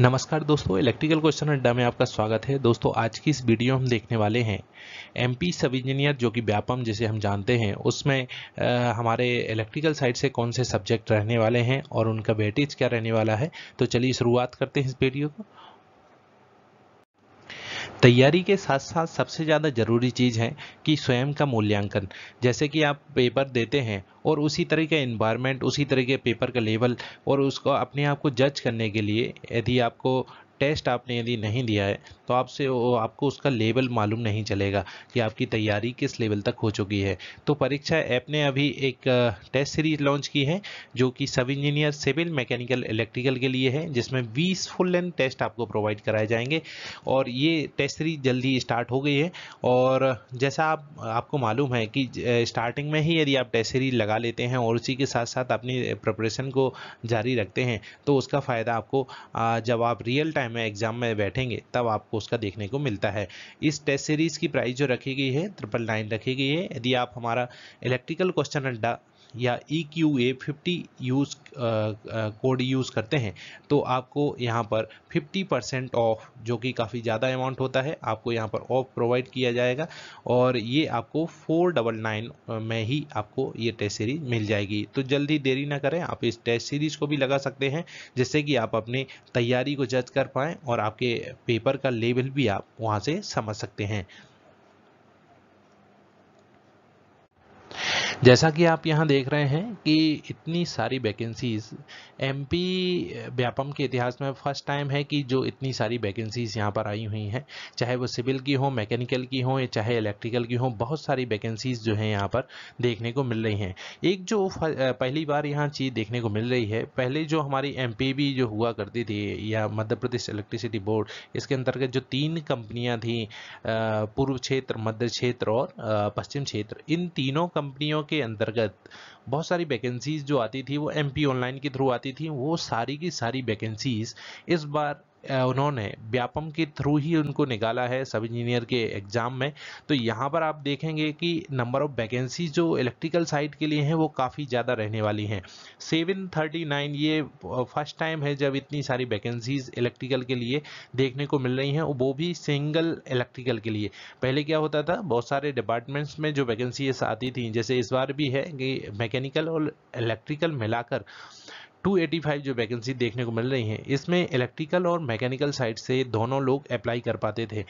नमस्कार दोस्तों electrical question अड्डा में आपका स्वागत है दोस्तों आज की इस वीडियो हम देखने वाले हैं एमपी सब इंजीनियर जो कि व्यापम जिसे हम जानते हैं उसमें आ, हमारे इलेक्ट्रिकल साइड से कौन से सब्जेक्ट रहने वाले हैं और उनका वेटेज क्या रहने वाला है तो चलिए शुरुआत करते हैं इस वीडियो को तैयारी के साथ साथ सबसे ज़्यादा ज़रूरी चीज़ है कि स्वयं का मूल्यांकन जैसे कि आप पेपर देते हैं और उसी तरह का इन्वायरमेंट उसी तरह के पेपर का लेवल और उसको अपने आप को जज करने के लिए यदि आपको टेस्ट आपने यदि नहीं दिया है तो आपसे आपको उसका लेवल मालूम नहीं चलेगा कि आपकी तैयारी किस लेवल तक हो चुकी है तो परीक्षा ऐप ने अभी एक टेस्ट सीरीज लॉन्च की है जो कि सब इंजीनियर सिविल मैकेनिकल इलेक्ट्रिकल के लिए है जिसमें बीस फुल लेंथ टेस्ट आपको प्रोवाइड कराए जाएंगे और ये टेस्ट सीरीज जल्दी स्टार्ट हो गई है और जैसा आप आपको मालूम है कि स्टार्टिंग में ही यदि आप टेस्ट सीरीज लगा लेते हैं और उसी के साथ साथ अपनी प्रपरेशन को जारी रखते हैं तो उसका फ़ायदा आपको जब आप रियल टाइम टाइम में एग्जाम में बैठेंगे तब आपको उसका देखने को मिलता है इस टेस्ट सीरीज़ की प्राइस जो रखी गई है ट्रिपल नाइन रखी गई है यदि आप हमारा इलेक्ट्रिकल क्वेश्चन अड्डा या E Q A fifty use code use करते हैं तो आपको यहाँ पर 50 परसेंट ऑफ जो कि काफ़ी ज़्यादा अमाउंट होता है आपको यहाँ पर ऑफ प्रोवाइड किया जाएगा और ये आपको फोर डबल नाइन में ही आपको ये टेस्ट सीरीज मिल जाएगी तो जल्दी देरी ना करें आप इस टेस्ट सीरीज को भी लगा सकते हैं जिससे कि आप अपनी तैयारी को जज कर पाएँ और आपके पेपर का लेवल भी आप वहाँ से समझ सकते हैं जैसा कि आप यहाँ देख रहे हैं कि इतनी सारी वैकेंसीज एमपी व्यापम के इतिहास में फर्स्ट टाइम है कि जो इतनी सारी वैकेंसीज यहाँ पर आई हुई हैं चाहे वो सिविल की हो मैकेनिकल की हो चाहे इलेक्ट्रिकल की हो बहुत सारी वैकेंसीज जो हैं यहाँ पर देखने को मिल रही हैं एक जो पहली बार यहाँ चीज़ देखने को मिल रही है पहले जो हमारी एम जो हुआ करती थी या मध्य प्रदेश इलेक्ट्रिसिटी बोर्ड इसके अंतर्गत जो तीन कंपनियाँ थी पूर्व क्षेत्र मध्य क्षेत्र और पश्चिम क्षेत्र इन तीनों कंपनियों के के अंतर्गत बहुत सारी वैकेंसीज जो आती थी वो एम ऑनलाइन के थ्रू आती थी वो सारी की सारी वैकेंसीज इस बार उन्होंने व्यापम के थ्रू ही उनको निकाला है सब इंजीनियर के एग्ज़ाम में तो यहाँ पर आप देखेंगे कि नंबर ऑफ़ वैकेंसी जो इलेक्ट्रिकल साइड के लिए हैं वो काफ़ी ज़्यादा रहने वाली हैं सेवन थर्टी नाइन ये फर्स्ट टाइम है जब इतनी सारी वैकेंसीज इलेक्ट्रिकल के लिए देखने को मिल रही हैं वो भी सिंगल इलेक्ट्रिकल के लिए पहले क्या होता था बहुत सारे डिपार्टमेंट्स में जो वैकेंसीज आती थी जैसे इस बार भी है कि मैकेनिकल और इलेक्ट्रिकल मिलाकर 285 जो वैकेंसी देखने को मिल रही है इसमें इलेक्ट्रिकल और मैकेनिकल साइड से दोनों लोग अप्लाई कर पाते थे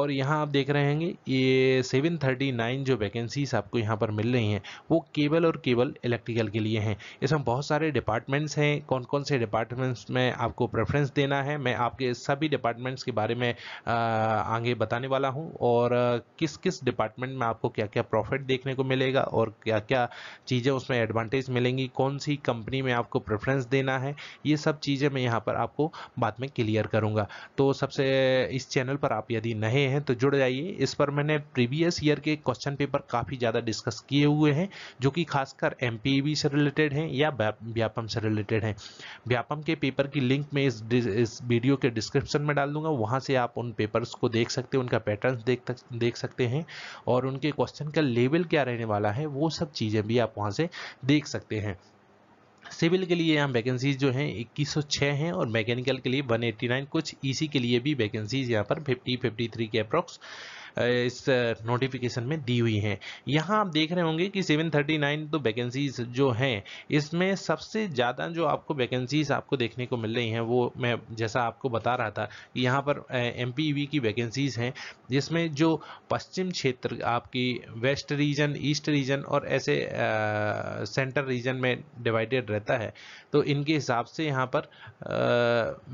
और यहाँ आप देख रहे होंगे ये 739 जो वैकेंसीज आपको यहाँ पर मिल रही हैं वो केबल और केवल इलेक्ट्रिकल के लिए हैं इसमें बहुत सारे डिपार्टमेंट्स हैं कौन कौन से डिपार्टमेंट्स में आपको प्रेफरेंस देना है मैं आपके सभी डिपार्टमेंट्स के बारे में आगे बताने वाला हूँ और किस किस डिपार्टमेंट में आपको क्या क्या प्रॉफिट देखने को मिलेगा और क्या क्या चीज़ें उसमें एडवांटेज मिलेंगी कौन सी कंपनी में आपको प्रेफरेंस रेफरेंस देना है ये सब चीज़ें मैं यहाँ पर आपको बाद में क्लियर करूँगा तो सबसे इस चैनल पर आप यदि नए हैं तो जुड़ जाइए इस पर मैंने प्रीवियस ईयर के क्वेश्चन पेपर काफ़ी ज़्यादा डिस्कस किए हुए हैं जो कि खासकर एम से रिलेटेड हैं या व्यापम से रिलेटेड हैं व्यापम के पेपर की लिंक मैं इस, इस वीडियो के डिस्क्रिप्शन में डाल दूंगा वहाँ से आप उन पेपर्स को देख सकते हैं उनका पैटर्न देख देख सकते हैं और उनके क्वेश्चन का लेवल क्या रहने वाला है वो सब चीज़ें भी आप वहाँ से देख सकते हैं सिविल के लिए यहाँ वैकेंसीज जो हैं 2106 हैं और मैकेनिकल के लिए 189 कुछ ईसी e के लिए भी वैकेंसीज यहाँ पर 50 53 के अप्रॉक्स इस नोटिफिकेशन में दी हुई हैं यहाँ आप देख रहे होंगे कि 739 तो वैकेंसीज जो हैं इसमें सबसे ज़्यादा जो आपको वैकेंसीज आपको देखने को मिल रही हैं वो मैं जैसा आपको बता रहा था कि यहाँ पर एम e की वैकेंसीज हैं जिसमें जो पश्चिम क्षेत्र आपकी वेस्ट रीजन ईस्ट रीजन और ऐसे सेंट्रल सेंटर रीजन में डिवाइडेड रहता है तो इनके हिसाब से यहाँ पर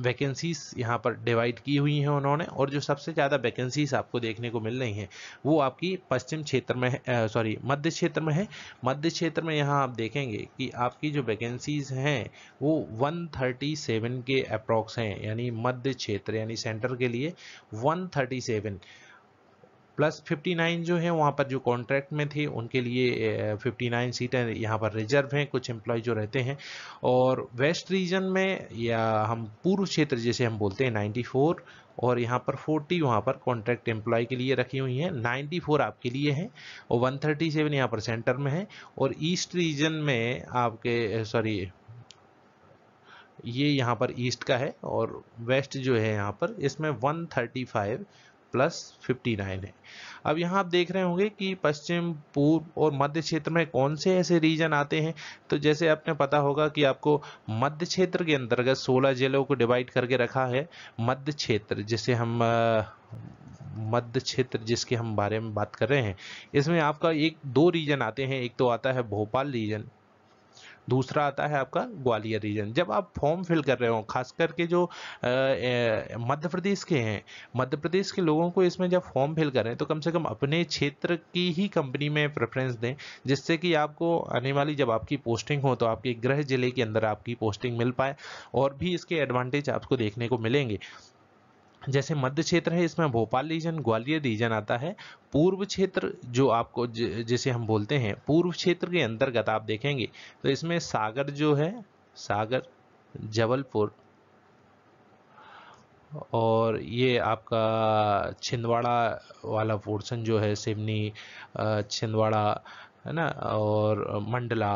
वैकेंसीज यहाँ पर डिवाइड की हुई हैं उन्होंने और जो सबसे ज़्यादा वैकेंसीज आपको देखने को मिल शामिल नहीं है वो आपकी पश्चिम क्षेत्र में सॉरी मध्य क्षेत्र में है मध्य क्षेत्र में यहाँ आप देखेंगे कि आपकी जो वैकेंसीज हैं वो 137 के अप्रॉक्स हैं यानी मध्य क्षेत्र यानी सेंटर के लिए 137 प्लस 59 जो है वहाँ पर जो कॉन्ट्रैक्ट में थे उनके लिए 59 सीटें यहाँ पर रिजर्व हैं कुछ एम्प्लॉय जो रहते हैं और वेस्ट रीजन में या हम पूर्व क्षेत्र जैसे हम बोलते हैं 94 और यहाँ पर 40 वहाँ पर कॉन्ट्रैक्ट एम्प्लॉय के लिए रखी हुई हैं 94 आपके लिए हैं और 137 थर्टी यहाँ पर सेंटर में है और ईस्ट रीजन में आपके सॉरी ये यहाँ पर ईस्ट का है और वेस्ट जो है यहाँ पर इसमें 135 प्लस फिफ्टी नाइन है अब यहाँ आप देख रहे होंगे कि पश्चिम पूर्व और मध्य क्षेत्र में कौन से ऐसे रीजन आते हैं तो जैसे आपने पता होगा कि आपको मध्य क्षेत्र के अंतर्गत सोलह जिलों को डिवाइड करके रखा है मध्य क्षेत्र जिसे हम मध्य क्षेत्र जिसके हम बारे में बात कर रहे हैं इसमें आपका एक दो रीजन आते हैं एक तो आता है भोपाल रीजन दूसरा आता है आपका ग्वालियर रीजन जब आप फॉर्म फिल कर रहे हो खास करके जो मध्य प्रदेश के हैं मध्य प्रदेश के लोगों को इसमें जब फॉर्म फिल करें तो कम से कम अपने क्षेत्र की ही कंपनी में प्रेफरेंस दें जिससे कि आपको आने वाली जब आपकी पोस्टिंग हो तो आपके गृह जिले के अंदर आपकी पोस्टिंग मिल पाए और भी इसके एडवांटेज आपको देखने को मिलेंगे जैसे मध्य क्षेत्र है इसमें भोपाल रीजन ग्वालियर रीजन आता है पूर्व क्षेत्र जो आपको ज, जिसे हम बोलते हैं पूर्व क्षेत्र के अंतर्गत आप देखेंगे तो इसमें सागर जो है सागर जबलपुर और ये आपका छिंदवाड़ा वाला पोर्शन जो है सिवनी छिंदवाड़ा है ना और मंडला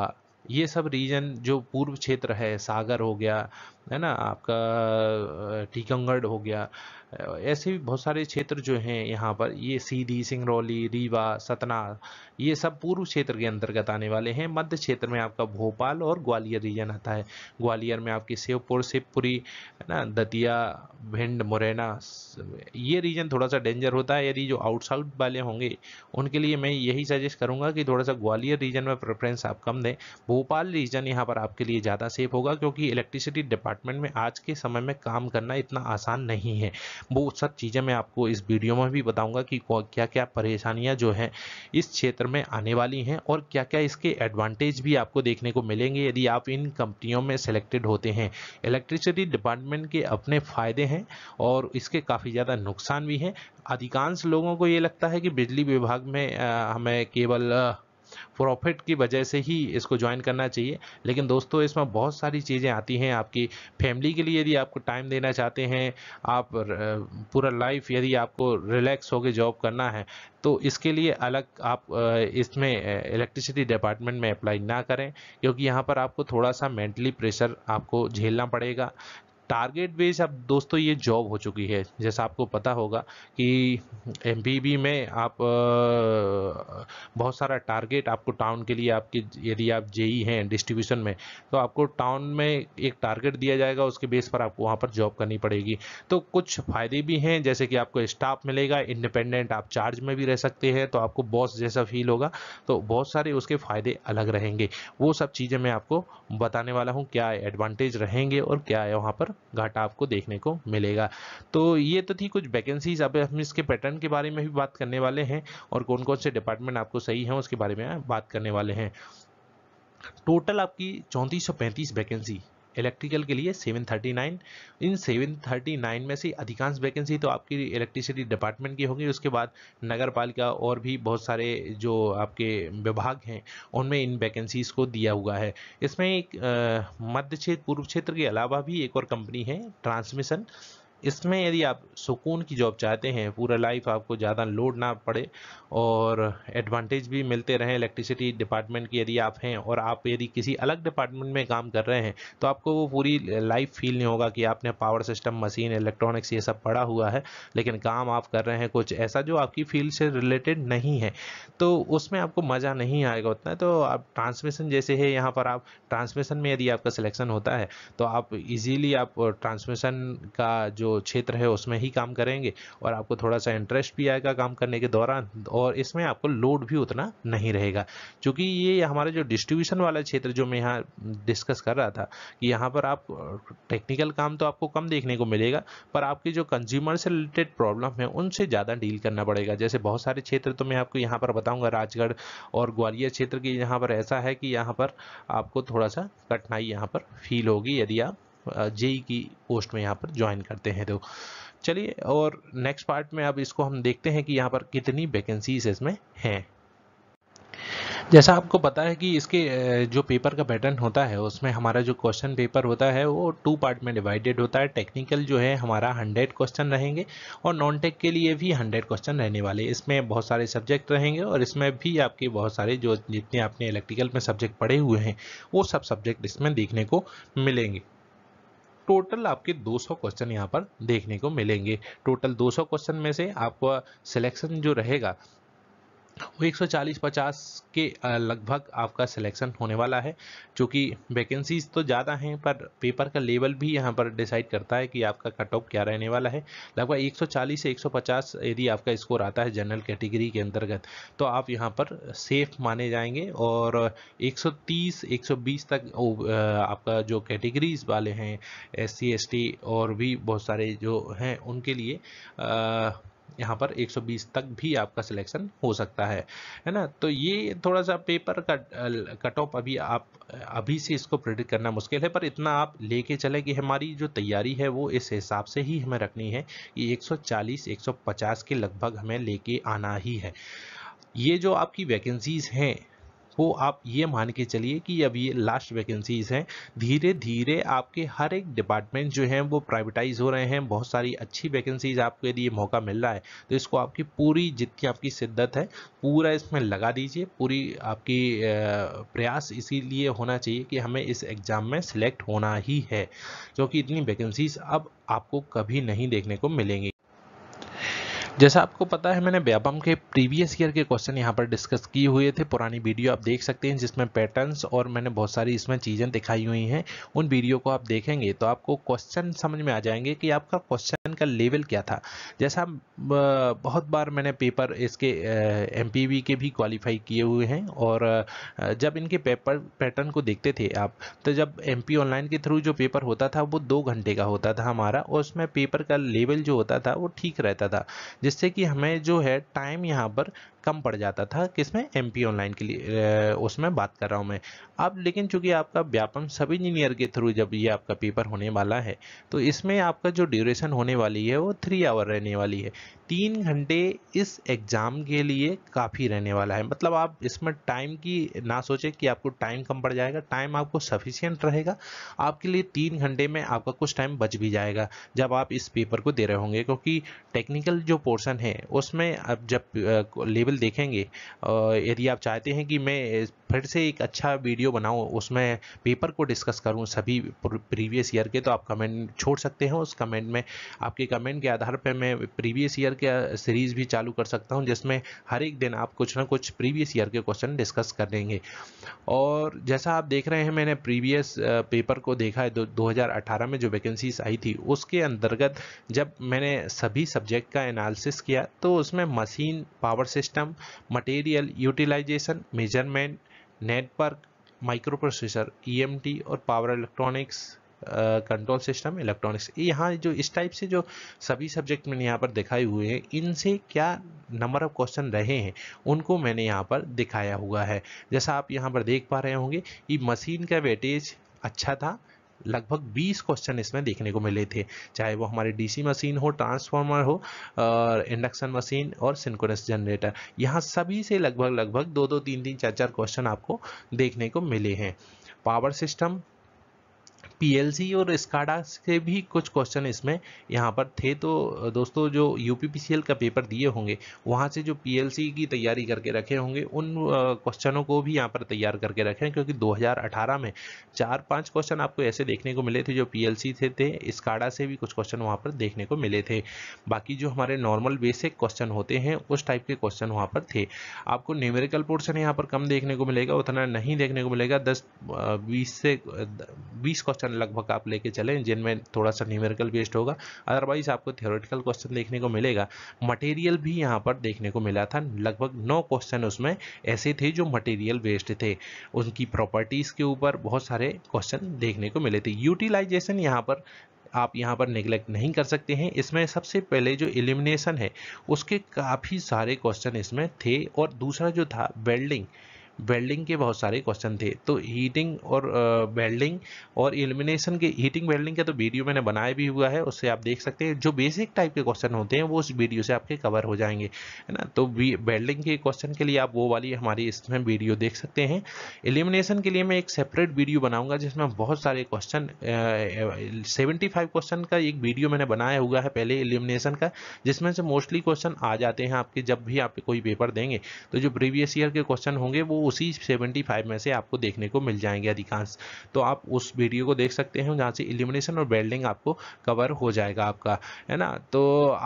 ये सब रीजन जो पूर्व क्षेत्र है सागर हो गया है ना आपका टीकमगढ़ हो गया ऐसे भी बहुत सारे क्षेत्र जो हैं यहाँ पर ये सीधी सिंगरौली रीवा सतना ये सब पूर्व क्षेत्र के अंतर्गत आने वाले हैं मध्य क्षेत्र में आपका भोपाल और ग्वालियर रीजन आता है ग्वालियर में आपकी शिवपुर शिवपुरी है ना दतिया भिंड मुरैना ये रीजन थोड़ा सा डेंजर होता है यदि जो आउटसाउट वाले होंगे उनके लिए मैं यही सजेस्ट करूँगा कि थोड़ा सा ग्वालियर रीजन में प्रेफरेंस आप कम दें भोपाल रीजन यहाँ पर आपके लिए ज़्यादा सेफ होगा क्योंकि इलेक्ट्रिसिटी डिपार्टमेंट में आज के समय में काम करना इतना आसान नहीं है वो सब चीज़ें मैं आपको इस वीडियो में भी बताऊँगा कि क्या क्या परेशानियाँ जो हैं इस क्षेत्र में आने वाली हैं और क्या क्या इसके एडवांटेज भी आपको देखने को मिलेंगे यदि आप इन कंपनियों में सेलेक्टेड होते हैं इलेक्ट्रिसिटी डिपार्टमेंट के अपने फ़ायदे हैं और इसके काफ़ी ज़्यादा नुकसान भी हैं अधिकांश लोगों को ये लगता है कि बिजली विभाग में हमें केवल प्रॉफिट की वजह से ही इसको ज्वाइन करना चाहिए लेकिन दोस्तों इसमें बहुत सारी चीज़ें आती हैं आपकी फैमिली के लिए यदि आपको टाइम देना चाहते हैं आप पूरा लाइफ यदि आपको रिलैक्स होकर जॉब करना है तो इसके लिए अलग आप इसमें इलेक्ट्रिसिटी डिपार्टमेंट में अप्लाई ना करें क्योंकि यहाँ पर आपको थोड़ा सा मेंटली प्रेशर आपको झेलना पड़ेगा टारगेट बेस अब दोस्तों ये जॉब हो चुकी है जैसा आपको पता होगा कि एम में आप बहुत सारा टारगेट आपको टाउन के लिए आपके यदि आप जेई e हैं डिस्ट्रीब्यूशन में तो आपको टाउन में एक टारगेट दिया जाएगा उसके बेस पर आपको वहाँ पर जॉब करनी पड़ेगी तो कुछ फ़ायदे भी हैं जैसे कि आपको स्टाफ मिलेगा इंडिपेंडेंट आप चार्ज में भी रह सकते हैं तो आपको बॉस जैसा फील होगा तो बहुत सारे उसके फ़ायदे अलग रहेंगे वो सब चीज़ें मैं आपको बताने वाला हूँ क्या एडवांटेज रहेंगे और क्या है वहाँ पर घाटा आपको देखने को मिलेगा तो ये तो थी कुछ वैकेंसीज अब हम इसके पैटर्न के बारे में भी बात करने वाले हैं और कौन कौन से डिपार्टमेंट आपको सही हैं उसके बारे में बात करने वाले हैं टोटल आपकी चौंतीस वैकेंसी इलेक्ट्रिकल के लिए 739 इन 739 में से अधिकांश वैकेंसी तो आपकी इलेक्ट्रिसिटी डिपार्टमेंट की होगी उसके बाद नगर पालिका और भी बहुत सारे जो आपके विभाग हैं उनमें इन वैकेंसीज को दिया हुआ है इसमें एक मध्य क्षेत्र पूर्व क्षेत्र के अलावा भी एक और कंपनी है ट्रांसमिशन इसमें यदि आप सुकून की जॉब चाहते हैं पूरा लाइफ आपको ज़्यादा लोड ना पड़े और एडवांटेज भी मिलते रहें इलेक्ट्रिसिटी डिपार्टमेंट की यदि आप हैं और आप यदि किसी अलग डिपार्टमेंट में काम कर रहे हैं तो आपको वो पूरी लाइफ फील नहीं होगा कि आपने पावर सिस्टम मशीन इलेक्ट्रॉनिक्स ये सब पढ़ा हुआ है लेकिन काम आप कर रहे हैं कुछ ऐसा जो आपकी फील्ड से रिलेटेड नहीं है तो उसमें आपको मज़ा नहीं आएगा उतना तो आप ट्रांसमिशन जैसे है यहाँ पर आप ट्रांसमिशन में यदि आपका सिलेक्शन होता है तो आप इजीली आप ट्रांसमिशन का जो जो क्षेत्र है उसमें ही काम करेंगे और आपको थोड़ा सा इंटरेस्ट भी आएगा काम करने के दौरान और इसमें आपको लोड भी उतना नहीं रहेगा क्योंकि ये हमारे जो डिस्ट्रीब्यूशन वाला क्षेत्र जो मैं यहाँ डिस्कस कर रहा था कि यहाँ पर आप टेक्निकल काम तो आपको कम देखने को मिलेगा पर आपके जो कंज्यूमर से रिलेटेड प्रॉब्लम है उनसे ज़्यादा डील करना पड़ेगा जैसे बहुत सारे क्षेत्र तो मैं आपको यहाँ पर बताऊँगा राजगढ़ और ग्वालियर क्षेत्र की यहाँ पर ऐसा है कि यहाँ पर आपको थोड़ा सा कठिनाई यहाँ पर फील होगी यदि आप जेई की पोस्ट में यहाँ पर ज्वाइन करते हैं तो चलिए और नेक्स्ट पार्ट में अब इसको हम देखते हैं कि यहाँ पर कितनी वैकेंसीज इसमें हैं जैसा आपको पता है कि इसके जो पेपर का पैटर्न होता है उसमें हमारा जो क्वेश्चन पेपर होता है वो टू पार्ट में डिवाइडेड होता है टेक्निकल जो है हमारा हंड्रेड क्वेश्चन रहेंगे और नॉन टेक के लिए भी हंड्रेड क्वेश्चन रहने वाले इसमें बहुत सारे सब्जेक्ट रहेंगे और इसमें भी आपके बहुत सारे जो जितने आपने इलेक्ट्रिकल में सब्जेक्ट पढ़े हुए हैं वो सब सब्जेक्ट इसमें देखने को मिलेंगे टोटल आपके 200 क्वेश्चन यहाँ पर देखने को मिलेंगे टोटल 200 क्वेश्चन में से आपका सिलेक्शन जो रहेगा वो 140-50 के लगभग आपका सिलेक्शन होने वाला है जो कि वैकेंसीज तो ज़्यादा हैं पर पेपर का लेवल भी यहाँ पर डिसाइड करता है कि आपका कट ऑफ क्या रहने वाला है लगभग 140 से 150 यदि आपका स्कोर आता है जनरल कैटेगरी के अंतर्गत तो आप यहाँ पर सेफ माने जाएंगे और 130 120 तक आपका जो कैटेगरीज वाले हैं एस सी और भी बहुत सारे जो हैं उनके लिए आ, यहाँ पर 120 तक भी आपका सिलेक्शन हो सकता है है ना तो ये थोड़ा सा पेपर का कट ऑफ अभी आप अभी से इसको प्रेडिक्ट करना मुश्किल है पर इतना आप लेके चले कि हमारी जो तैयारी है वो इस हिसाब से ही हमें रखनी है कि 140 150 के लगभग हमें लेके आना ही है ये जो आपकी वैकेंसीज़ हैं वो आप ये मान के चलिए कि अब ये लास्ट वैकेंसीज़ हैं धीरे धीरे आपके हर एक डिपार्टमेंट जो हैं वो प्राइवेटाइज हो रहे हैं बहुत सारी अच्छी वैकेंसीज आपको यदि ये मौका मिल रहा है तो इसको आपकी पूरी जितनी आपकी शिद्दत है पूरा इसमें लगा दीजिए पूरी आपकी प्रयास इसीलिए होना चाहिए कि हमें इस एग्ज़ाम में सिलेक्ट होना ही है क्योंकि इतनी वैकेंसीज अब आपको कभी नहीं देखने को मिलेंगी जैसा आपको पता है मैंने व्यापम के प्रीवियस ईयर के क्वेश्चन यहाँ पर डिस्कस किए हुए थे पुरानी वीडियो आप देख सकते हैं जिसमें पैटर्न्स और मैंने बहुत सारी इसमें चीज़ें दिखाई हुई हैं उन वीडियो को आप देखेंगे तो आपको क्वेश्चन समझ में आ जाएंगे कि आपका क्वेश्चन का लेवल क्या था जैसा बहुत बार मैंने पेपर इसके एम के भी क्वालिफाई किए हुए हैं और जब इनके पेपर पैटर्न को देखते थे आप तो जब एम ऑनलाइन के थ्रू जो पेपर होता था वो दो घंटे का होता था हमारा और उसमें पेपर का लेवल जो होता था वो ठीक रहता था जिससे कि हमें जो है टाइम यहाँ पर कम पड़ जाता था किसमें एम पी ऑनलाइन के लिए उसमें बात कर रहा हूँ मैं अब लेकिन चूंकि आपका व्यापम सब इंजीनियर के थ्रू जब ये आपका पेपर होने वाला है तो इसमें आपका जो ड्यूरेशन होने वाली है वो थ्री आवर रहने वाली है तीन घंटे इस एग्ज़ाम के लिए काफ़ी रहने वाला है मतलब आप इसमें टाइम की ना सोचें कि आपको टाइम कम पड़ जाएगा टाइम आपको सफिशियंट रहेगा आपके लिए तीन घंटे में आपका कुछ टाइम बच भी जाएगा जब आप इस पेपर को दे रहे होंगे क्योंकि टेक्निकल जो पोर्सन है उसमें अब जब लेवल ट्यूटोरियल देखेंगे यदि आप चाहते हैं कि मैं फिर से एक अच्छा वीडियो बनाऊँ उसमें पेपर को डिस्कस करूँ सभी प्रीवियस ईयर के तो आप कमेंट छोड़ सकते हैं उस कमेंट में आपके कमेंट के आधार पर मैं प्रीवियस ईयर के सीरीज़ भी चालू कर सकता हूँ जिसमें हर एक दिन आप कुछ ना कुछ प्रीवियस ईयर के क्वेश्चन डिस्कस करेंगे और जैसा आप देख रहे हैं मैंने प्रीवियस पेपर को देखा है दो हज़ार में जो वैकेंसीज आई थी उसके अंतर्गत जब मैंने सभी सब्जेक्ट का एनालिसिस किया तो उसमें machine power system material utilisation measurement network microprocessor EMT e और power electronics control system electronics यहाँ जो इस टाइप से जो सभी सब्जेक्ट मैंने यहाँ पर दिखाए हुए हैं इनसे क्या नंबर ऑफ क्वेश्चन रहे हैं उनको मैंने यहाँ पर दिखाया हुआ है जैसा आप यहाँ पर देख पा रहे होंगे कि मशीन का वेटेज अच्छा था लगभग 20 क्वेश्चन इसमें देखने को मिले थे चाहे वो हमारे डीसी मशीन हो ट्रांसफार्मर हो और इंडक्शन मशीन और सिंकोनस जनरेटर यहाँ सभी से लगभग लगभग दो दो तीन तीन चार चार क्वेश्चन आपको देखने को मिले हैं पावर सिस्टम पीएलसी और स्काडा से भी कुछ क्वेश्चन इसमें यहाँ पर थे तो दोस्तों जो यूपीपीसीएल का पेपर दिए होंगे वहाँ से जो पीएलसी की तैयारी करके रखे होंगे उन क्वेश्चनों को भी यहाँ पर तैयार करके रखें क्योंकि 2018 में चार पांच क्वेश्चन आपको ऐसे देखने को मिले थे जो पीएलसी से थे स्काडा से भी कुछ क्वेश्चन वहाँ पर देखने को मिले थे बाकी जो हमारे नॉर्मल बेसिक क्वेश्चन होते हैं उस टाइप के क्वेश्चन वहाँ पर थे आपको न्यूमेरिकल पोर्सन यहाँ पर कम देखने को मिलेगा उतना नहीं देखने को मिलेगा दस बीस से बीस क्वेश्चन क्वेश्चन लगभग आप लेके चलें जिनमें थोड़ा सा न्यूमेरिकल बेस्ड होगा अदरवाइज आपको थियोरेटिकल क्वेश्चन देखने को मिलेगा मटेरियल भी यहाँ पर देखने को मिला था लगभग नौ क्वेश्चन उसमें ऐसे थे जो मटेरियल बेस्ड थे उनकी प्रॉपर्टीज़ के ऊपर बहुत सारे क्वेश्चन देखने को मिले थे यूटिलाइजेशन यहाँ पर आप यहां पर निगलेक्ट नहीं कर सकते हैं इसमें सबसे पहले जो इलिमिनेशन है उसके काफ़ी सारे क्वेश्चन इसमें थे और दूसरा जो था वेल्डिंग वेल्डिंग के बहुत सारे क्वेश्चन थे तो हीटिंग और वेल्डिंग और एलिमिनेशन के हीटिंग वेल्डिंग का तो वीडियो मैंने बनाया भी हुआ है उससे आप देख सकते हैं जो बेसिक टाइप के क्वेश्चन होते हैं वो उस वीडियो से आपके कवर हो जाएंगे है ना तो वेल्डिंग के क्वेश्चन के लिए आप वो वाली हमारी इसमें वीडियो देख सकते हैं एलिमिनेशन के लिए मैं एक सेपरेट वीडियो बनाऊंगा जिसमें बहुत सारे क्वेश्चन सेवेंटी फाइव क्वेश्चन का एक वीडियो मैंने बनाया हुआ है पहले एलिमिनेशन का जिसमें से मोस्टली क्वेश्चन आ जाते हैं आपके जब भी आप कोई पेपर देंगे तो जो प्रीवियस ईयर के क्वेश्चन होंगे वो उसी 75 में से आपको देखने को मिल जाएंगे अधिकांश तो आप उस वीडियो को देख सकते हैं जहाँ से एलिमिनेशन और बेल्डिंग आपको कवर हो जाएगा आपका है ना तो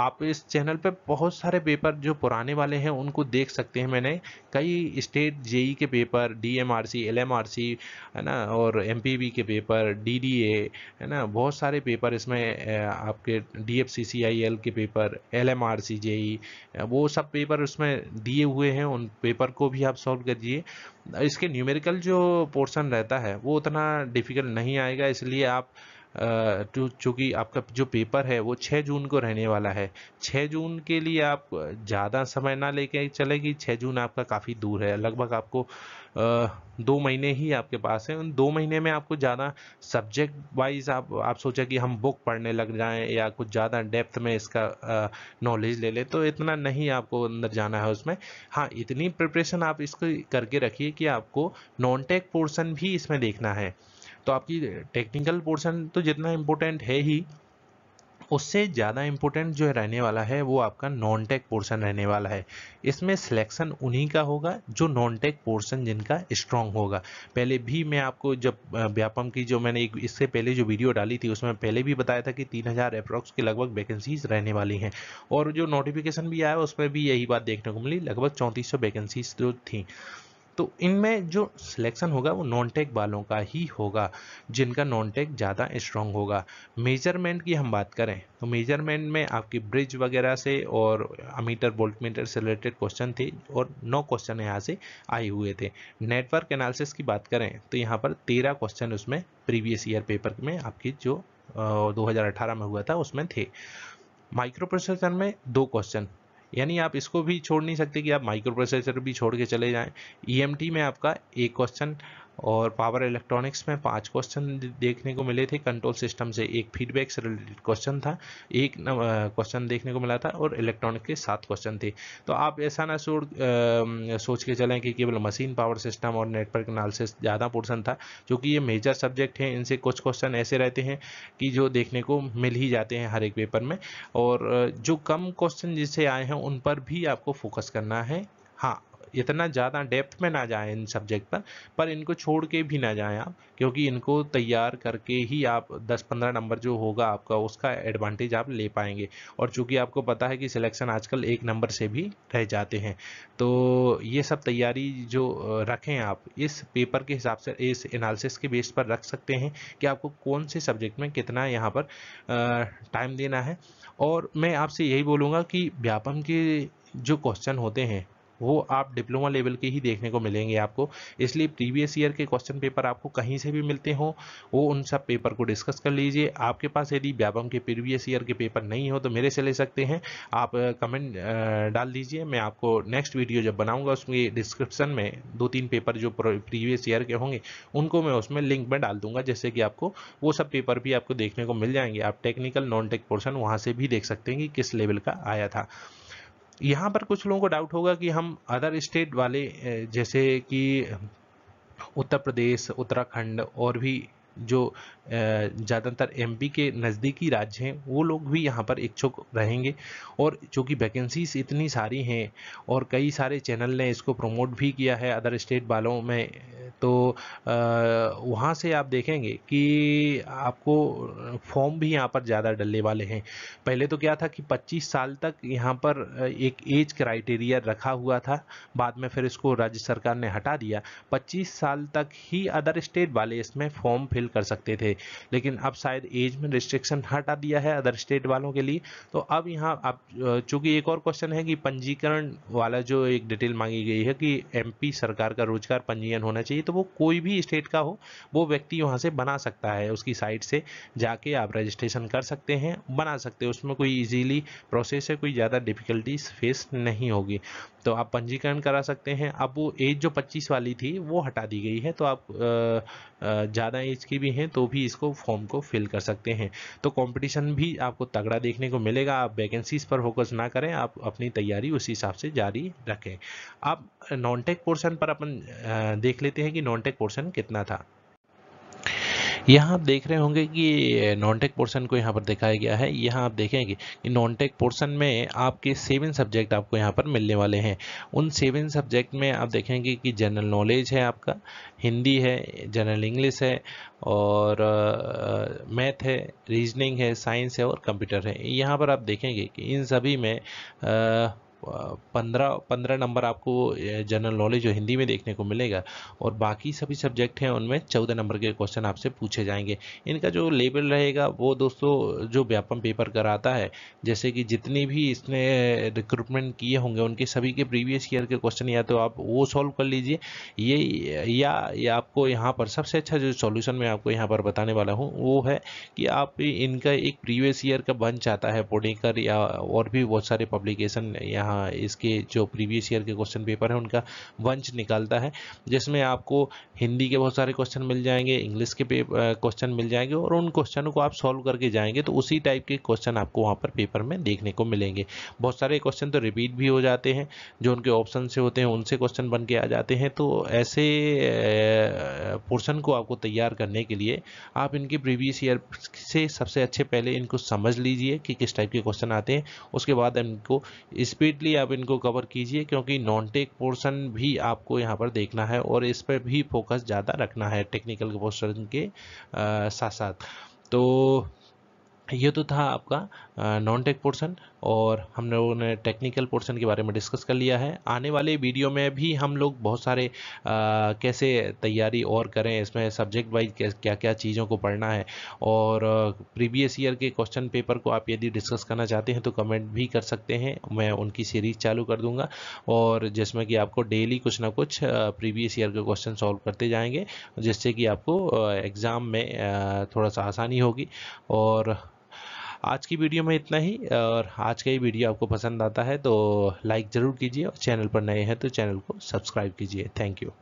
आप इस चैनल पर बहुत सारे पेपर जो पुराने वाले हैं उनको देख सकते हैं मैंने कई स्टेट जेई e के paper D M R C L M R C है ना और एम पी वी के पेपर डी डी ए है ना बहुत सारे पेपर इसमें आपके D F C C I L के paper L M R C JE वो सब पेपर उसमें दिए हुए हैं उन पेपर को भी आप सॉल्व कर दिए इसके न्यूमेरिकल जो पोर्शन रहता है वो उतना डिफ़िकल्ट नहीं आएगा इसलिए आप तो चूँकि आपका जो पेपर है वो 6 जून को रहने वाला है 6 जून के लिए आप ज़्यादा समय ना लेके चले कि 6 जून आपका काफ़ी दूर है लगभग आपको दो महीने ही आपके पास है उन दो महीने में आपको ज़्यादा सब्जेक्ट वाइज आप आप सोचा कि हम बुक पढ़ने लग जाएं या कुछ ज़्यादा डेप्थ में इसका नॉलेज ले लें तो इतना नहीं आपको अंदर जाना है उसमें हाँ इतनी प्रिपरेशन आप इसको करके रखिए कि आपको नॉन टेक पोर्सन भी इसमें देखना है तो आपकी टेक्निकल पोर्शन तो जितना इम्पोर्टेंट है ही उससे ज़्यादा इम्पोर्टेंट जो रहने वाला है वो आपका नॉन टेक पोर्शन रहने वाला है इसमें सिलेक्शन उन्हीं का होगा जो नॉन टेक पोर्शन जिनका स्ट्रॉन्ग होगा पहले भी मैं आपको जब व्यापम की जो मैंने एक इससे पहले जो वीडियो डाली थी उसमें पहले भी बताया था कि तीन हज़ार अप्रॉक्स के लगभग वैकेंसीज रहने वाली हैं और जो नोटिफिकेशन भी आया उसमें भी यही बात देखने को मिली लगभग चौंतीस सौ वैकेंसीज जो तो थी तो इनमें जो सिलेक्शन होगा वो नॉन टेक वालों का ही होगा जिनका नॉन टेक ज़्यादा स्ट्रॉन्ग होगा मेजरमेंट की हम बात करें तो मेजरमेंट में आपकी ब्रिज वगैरह से और अमीटर वोल्टमीटर से रिलेटेड क्वेश्चन थे और नौ क्वेश्चन यहाँ से आए हुए थे नेटवर्क एनालिसिस की बात करें तो यहाँ पर तेरह क्वेश्चन उसमें प्रीवियस ईयर पेपर में आपकी जो दो में हुआ था उसमें थे माइक्रो प्रोसेसर में दो क्वेश्चन यानी आप इसको भी छोड़ नहीं सकते कि आप माइक्रो प्रोसेसर भी छोड़ के चले जाएं ई e में आपका एक क्वेश्चन और पावर इलेक्ट्रॉनिक्स में पांच क्वेश्चन देखने को मिले थे कंट्रोल सिस्टम से एक फीडबैक से रिलेटेड क्वेश्चन था एक क्वेश्चन देखने को मिला था और इलेक्ट्रॉनिक के सात क्वेश्चन थे तो आप ऐसा ना सोच सोच के चलें कि केवल मशीन पावर सिस्टम और नेटवर्क एनालिसिस ज़्यादा पोर्सन था क्योंकि ये मेजर सब्जेक्ट हैं इनसे कुछ क्वेश्चन ऐसे रहते हैं कि जो देखने को मिल ही जाते हैं हर एक पेपर में और जो कम क्वेश्चन जिससे आए हैं उन पर भी आपको फोकस करना है हाँ इतना ज़्यादा डेप्थ में ना जाएं इन सब्जेक्ट पर पर इनको छोड़ के भी ना जाएं आप क्योंकि इनको तैयार करके ही आप 10-15 नंबर जो होगा आपका उसका एडवांटेज आप ले पाएंगे और चूंकि आपको पता है कि सिलेक्शन आजकल एक नंबर से भी रह जाते हैं तो ये सब तैयारी जो रखें आप इस पेपर के हिसाब से इस एनालिसिस के बेस पर रख सकते हैं कि आपको कौन से सब्जेक्ट में कितना यहाँ पर टाइम देना है और मैं आपसे यही बोलूँगा कि व्यापम के जो क्वेश्चन होते हैं वो आप डिप्लोमा लेवल के ही देखने को मिलेंगे आपको इसलिए प्रीवियस ईयर के क्वेश्चन पेपर आपको कहीं से भी मिलते हों वो उन सब पेपर को डिस्कस कर लीजिए आपके पास यदि व्यापम के प्रीवियस ईयर के पेपर नहीं हो तो मेरे से ले सकते हैं आप कमेंट डाल दीजिए मैं आपको नेक्स्ट वीडियो जब बनाऊंगा उसमें डिस्क्रिप्शन में दो तीन पेपर जो प्रीवियस ईयर के होंगे उनको मैं उसमें लिंक में डाल दूंगा जैसे कि आपको वो सब पेपर भी आपको देखने को मिल जाएंगे आप टेक्निकल नॉन टेक पोर्सन वहाँ से भी देख सकते हैं कि किस लेवल का आया था यहाँ पर कुछ लोगों को डाउट होगा कि हम अदर स्टेट वाले जैसे कि उत्तर प्रदेश उत्तराखंड और भी जो ज़्यादातर एमपी के नज़दीकी राज्य हैं वो लोग भी यहाँ पर इच्छुक रहेंगे और चूँकि वैकेंसीज इतनी सारी हैं और कई सारे चैनल ने इसको प्रमोट भी किया है अदर स्टेट वालों में तो वहाँ से आप देखेंगे कि आपको फॉर्म भी यहाँ पर ज़्यादा डलने वाले हैं पहले तो क्या था कि 25 साल तक यहाँ पर एक एज क्राइटेरिया रखा हुआ था बाद में फिर इसको राज्य सरकार ने हटा दिया 25 साल तक ही अदर स्टेट वाले इसमें फॉर्म फिल कर सकते थे लेकिन अब शायद एज में रिस्ट्रिक्शन हटा दिया है अदर स्टेट वालों के लिए तो अब यहाँ आप चूंकि एक और क्वेश्चन है कि पंजीकरण वाला जो एक डिटेल मांगी गई है कि एमपी सरकार का रोजगार पंजीयन होना चाहिए तो वो कोई भी स्टेट का हो वो व्यक्ति वहाँ से बना सकता है उसकी साइट से जाके आप रजिस्ट्रेशन कर सकते हैं बना सकते हैं उसमें कोई ईजीली प्रोसेस है कोई ज़्यादा डिफिकल्टीज फेस नहीं होगी तो आप पंजीकरण करा सकते हैं अब वो एज जो 25 वाली थी वो हटा दी गई है तो आप ज़्यादा एज की भी हैं तो भी इसको फॉर्म को फिल कर सकते हैं तो कंपटीशन भी आपको तगड़ा देखने को मिलेगा आप वैकेंसीज पर फोकस ना करें आप अपनी तैयारी उसी हिसाब से जारी रखें अब नॉन टेक पोर्सन पर अपन देख लेते हैं कि नॉन टेक पोर्सन कितना था यहाँ आप देख रहे होंगे कि नॉन टेक पोर्सन को यहाँ पर दिखाया गया है यहाँ आप देखेंगे कि नॉन टेक पोर्सन में आपके सेवन सब्जेक्ट आपको यहाँ पर मिलने वाले हैं उन सेवन सब्जेक्ट में आप देखेंगे कि जनरल नॉलेज है आपका हिंदी है जनरल इंग्लिश है और मैथ है रीजनिंग है साइंस है और कंप्यूटर है यहाँ पर आप देखेंगे कि इन सभी में आ, पंद्रह पंद्रह नंबर आपको जनरल नॉलेज जो हिंदी में देखने को मिलेगा और बाकी सभी सब्जेक्ट हैं उनमें चौदह नंबर के क्वेश्चन आपसे पूछे जाएंगे इनका जो लेवल रहेगा वो दोस्तों जो व्यापम पेपर कराता है जैसे कि जितनी भी इसने रिक्रूटमेंट किए होंगे उनके सभी के प्रीवियस ईयर के क्वेश्चन या तो आप वो सॉल्व कर लीजिए ये या, या आपको यहाँ पर सबसे अच्छा जो सॉल्यूशन मैं आपको यहाँ पर बताने वाला हूँ वो है कि आप इनका एक प्रीवियस ईयर का बन जाता है पोडिकर या और भी बहुत सारे पब्लिकेशन यहाँ इसके जो प्रीवियस ईयर के क्वेश्चन पेपर हैं उनका वंच निकालता है जिसमें आपको हिंदी के बहुत सारे क्वेश्चन मिल जाएंगे इंग्लिश के क्वेश्चन मिल जाएंगे और उन क्वेश्चनों को आप सॉल्व करके जाएंगे तो उसी टाइप के क्वेश्चन आपको वहाँ पर पेपर में देखने को मिलेंगे बहुत सारे क्वेश्चन तो रिपीट भी हो जाते हैं जो उनके ऑप्शन से होते हैं उनसे क्वेश्चन बन के आ जाते हैं तो ऐसे पोर्शन को आपको तैयार करने के लिए आप इनके प्रीवियस ईयर से सबसे अच्छे पहले इनको समझ लीजिए कि किस टाइप के क्वेश्चन आते हैं उसके बाद इनको स्पीड कंप्लीटली आप इनको कवर कीजिए क्योंकि नॉन टेक पोर्शन भी आपको यहाँ पर देखना है और इस पर भी फोकस ज़्यादा रखना है टेक्निकल पोर्शन के साथ साथ तो ये तो था आपका नॉन टेक पोर्सन और हम लोगों ने टेक्निकल पोर्सन के बारे में डिस्कस कर लिया है आने वाले वीडियो में भी हम लोग बहुत सारे आ, कैसे तैयारी और करें इसमें सब्जेक्ट वाइज क्या क्या चीज़ों को पढ़ना है और प्रीवियस ईयर के क्वेश्चन पेपर को आप यदि डिस्कस करना चाहते हैं तो कमेंट भी कर सकते हैं मैं उनकी सीरीज चालू कर दूँगा और जिसमें कि आपको डेली कुछ ना कुछ प्रीवियस ईयर के क्वेश्चन सॉल्व करते जाएंगे जिससे कि आपको एग्ज़ाम में थोड़ा सा आसानी होगी और आज की वीडियो में इतना ही और आज का ही वीडियो आपको पसंद आता है तो लाइक ज़रूर कीजिए और चैनल पर नए हैं तो चैनल को सब्सक्राइब कीजिए थैंक यू